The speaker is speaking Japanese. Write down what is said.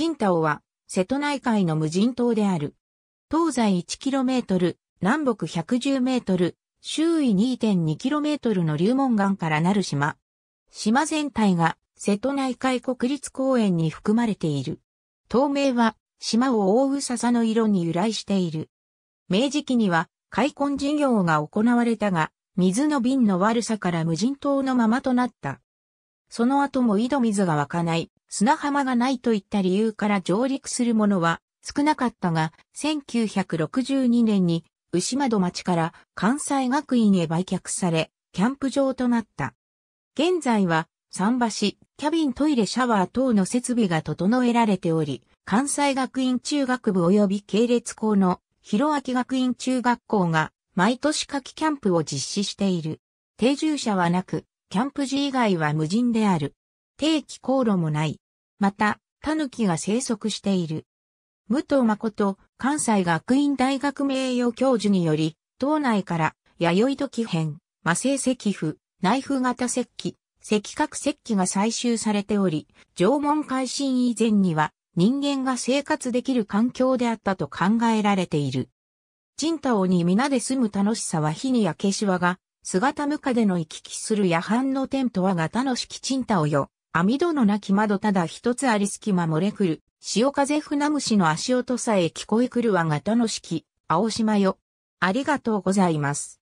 人島は、瀬戸内海の無人島である。東西 1km、南北 110m、周囲 2.2km の流門岩からなる島。島全体が瀬戸内海国立公園に含まれている。島名は島を覆う笹の色に由来している。明治期には開墾事業が行われたが、水の瓶の悪さから無人島のままとなった。その後も井戸水が湧かない砂浜がないといった理由から上陸するものは少なかったが、1962年に牛窓町から関西学院へ売却され、キャンプ場となった。現在は、桟橋、キャビントイレシャワー等の設備が整えられており、関西学院中学部及び系列校の広明学院中学校が毎年夏季キャンプを実施している。定住者はなく、キャンプ時以外は無人である。定期航路もない。また、狸が生息している。武藤誠、関西学院大学名誉教授により、島内から弥生土器編、魔性石符、内風型石器、石核石器が採集されており、縄文改新以前には人間が生活できる環境であったと考えられている。人太に皆で住む楽しさは火に焼けしわが、姿無かでの行き来する夜半の天とはが楽しき人太よ。網戸のなき窓ただ一つありすきま漏れくる。潮風船虫の足音さえ聞こえくるが型の式、青島よ。ありがとうございます。